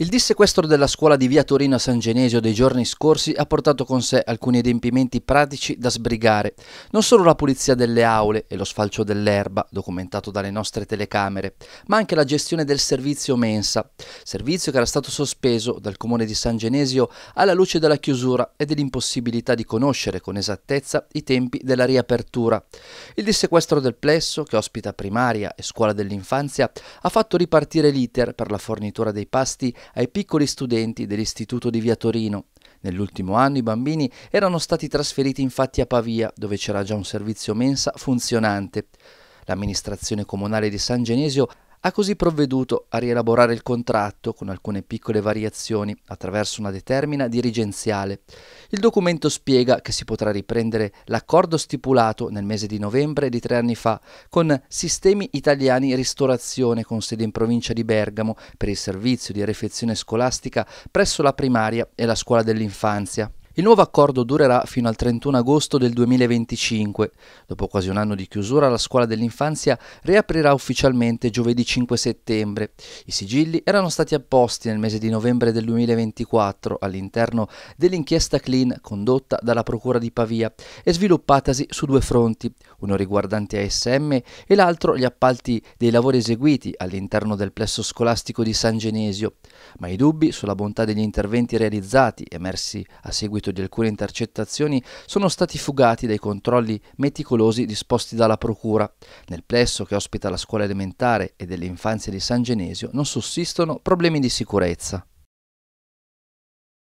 Il dissequestro della scuola di via Torino a San Genesio dei giorni scorsi ha portato con sé alcuni adempimenti pratici da sbrigare, non solo la pulizia delle aule e lo sfalcio dell'erba, documentato dalle nostre telecamere, ma anche la gestione del servizio mensa, servizio che era stato sospeso dal comune di San Genesio alla luce della chiusura e dell'impossibilità di conoscere con esattezza i tempi della riapertura. Il dissequestro del plesso, che ospita primaria e scuola dell'infanzia, ha fatto ripartire l'iter per la fornitura dei pasti ai piccoli studenti dell'istituto di Via Torino. Nell'ultimo anno i bambini erano stati trasferiti infatti a Pavia, dove c'era già un servizio mensa funzionante. L'amministrazione comunale di San Genesio ha così provveduto a rielaborare il contratto con alcune piccole variazioni attraverso una determina dirigenziale. Il documento spiega che si potrà riprendere l'accordo stipulato nel mese di novembre di tre anni fa con Sistemi Italiani Ristorazione con sede in provincia di Bergamo per il servizio di refezione scolastica presso la primaria e la scuola dell'infanzia. Il nuovo accordo durerà fino al 31 agosto del 2025. Dopo quasi un anno di chiusura, la scuola dell'infanzia riaprirà ufficialmente giovedì 5 settembre. I sigilli erano stati apposti nel mese di novembre del 2024 all'interno dell'inchiesta Clean condotta dalla Procura di Pavia e sviluppatasi su due fronti, uno riguardante ASM e l'altro gli appalti dei lavori eseguiti all'interno del plesso scolastico di San Genesio. Ma i dubbi sulla bontà degli interventi realizzati, emersi a seguito oggetto di alcune intercettazioni sono stati fugati dai controlli meticolosi disposti dalla Procura. Nel plesso che ospita la scuola elementare e dell'infanzia di San Genesio non sussistono problemi di sicurezza.